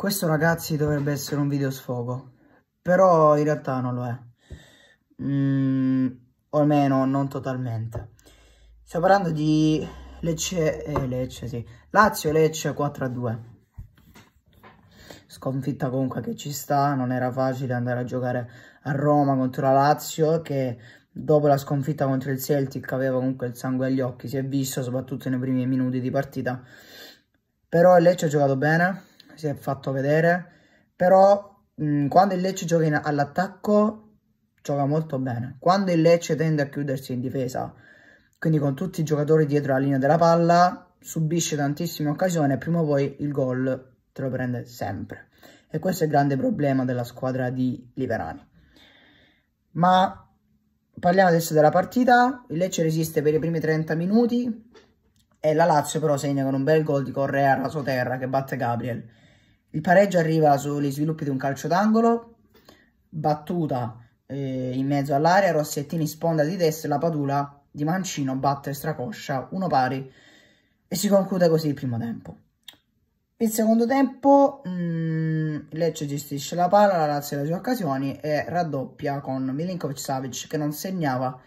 Questo ragazzi dovrebbe essere un video sfogo, però in realtà non lo è. Mm, o almeno non totalmente. Stiamo parlando di Lecce, eh, Lecce sì. Lazio Lecce 4-2. Sconfitta comunque che ci sta, non era facile andare a giocare a Roma contro la Lazio che dopo la sconfitta contro il Celtic aveva comunque il sangue agli occhi, si è visto soprattutto nei primi minuti di partita. Però il Lecce ha giocato bene, si è fatto vedere, però mh, mm, quando il Lecce gioca all'attacco gioca molto bene, quando il Lecce tende a chiudersi in difesa, quindi con tutti i giocatori dietro la linea della palla, subisce tantissime occasioni e prima o poi il gol te lo prende sempre. E questo è il grande problema della squadra di Liberani. Ma parliamo adesso della partita, il Lecce resiste per i primi 30 minuti, e la Lazio però segna con un bel gol di Correa a raso terra che batte Gabriel. Il pareggio arriva sugli sviluppi di un calcio d'angolo, battuta eh, in mezzo all'area, Rossettini sponda di destra, la Padula di Mancino batte Stracoscia, uno pari e si conclude così il primo tempo. Il secondo tempo mh, mm, Lecce gestisce la palla, la Lazio ha le sue occasioni e raddoppia con Milinkovic Savic che non segnava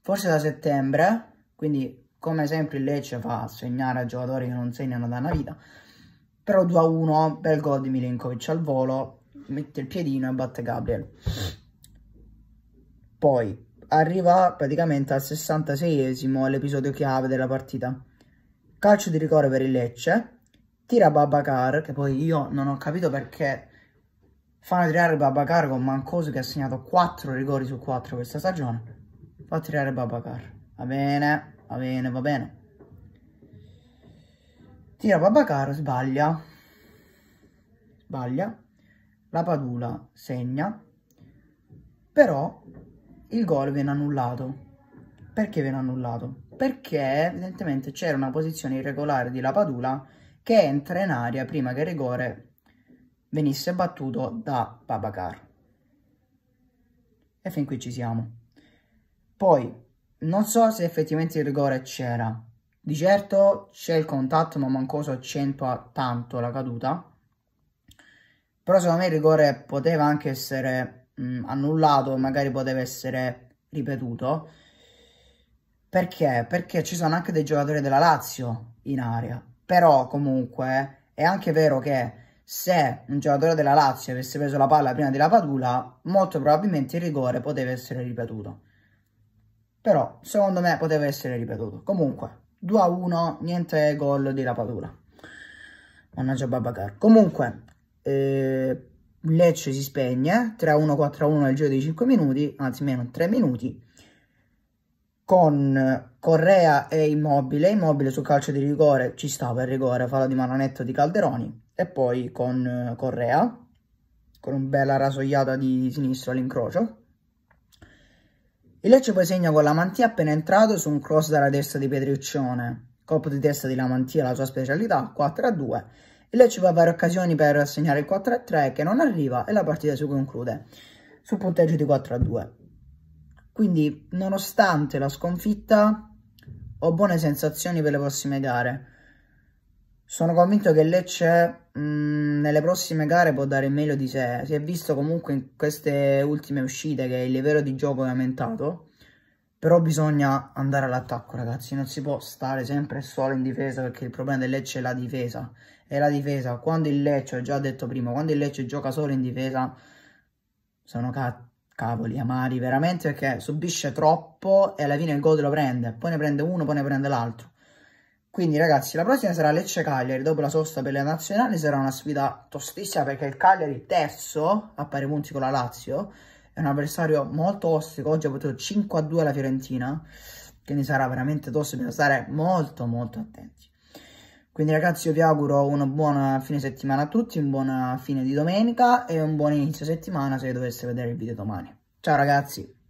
forse da settembre, quindi come sempre il Lecce fa a segnare a giocatori che non segnano da una vita però 2 a 1 bel gol di Milenkovic al volo mette il piedino e batte Gabriel poi arriva praticamente al 66esimo l'episodio chiave della partita calcio di rigore per il Lecce tira Babacar che poi io non ho capito perché fanno tirare Babacar con Mancoso che ha segnato 4 rigori su 4 questa stagione fa tirare Babacar va bene va bene va bene Tira Babacaro, sbaglia. Sbaglia. La Padula segna. Però il gol viene annullato. Perché viene annullato? Perché evidentemente c'era una posizione irregolare di La Padula che entra in aria prima che il rigore venisse battuto da Babacar. E fin qui ci siamo. Poi, non so se effettivamente il rigore c'era, di certo c'è il contatto, ma Mancoso accentua tanto la caduta. Però secondo me il rigore poteva anche essere mh, annullato, magari poteva essere ripetuto. Perché? Perché ci sono anche dei giocatori della Lazio in area. Però comunque è anche vero che se un giocatore della Lazio avesse preso la palla prima della Padula, molto probabilmente il rigore poteva essere ripetuto. Però, secondo me, poteva essere ripetuto. Comunque, 2 a 1, niente gol di rapatura. Mannaggia Babacar. Comunque, eh, Lecce si spegne, 3 eh. a 1, 4 a 1 nel giro di 5 minuti, anzi meno 3 minuti, con Correa e Immobile, Immobile sul calcio di rigore, ci stava il rigore, fallo di Maranetto di Calderoni, e poi con Correa, con un bella rasoiata di sinistro all'incrocio, il Lecce poi segna con la mantia appena entrato su un cross dalla destra di Pedriccione. Colpo di testa di Lamantia, la sua specialità, 4 a 2. Il Lecce va a varie occasioni per segnare il 4 a 3 che non arriva e la partita si conclude sul punteggio di 4 a 2. Quindi, nonostante la sconfitta, ho buone sensazioni per le prossime gare. Sono convinto che Lecce mh, mm, nelle prossime gare può dare meglio di sé. Si è visto comunque in queste ultime uscite che il livello di gioco è aumentato. Però bisogna andare all'attacco, ragazzi. Non si può stare sempre solo in difesa perché il problema del Lecce è la difesa. È la difesa. Quando il Lecce, ho già detto prima, quando il Lecce gioca solo in difesa, sono ca cavoli amari veramente perché subisce troppo e alla fine il gol lo prende. Poi ne prende uno, poi ne prende l'altro. Quindi ragazzi la prossima sarà Lecce-Cagliari, dopo la sosta per la nazionale sarà una sfida tostissima perché il Cagliari terzo a pari punti con la Lazio, è un avversario molto ostico, oggi ha potuto 5-2 alla Fiorentina, quindi sarà veramente tosto, bisogna stare molto molto attenti. Quindi ragazzi io vi auguro un buon fine settimana a tutti, un buon fine di domenica e un buon inizio settimana se doveste vedere il video domani. Ciao ragazzi!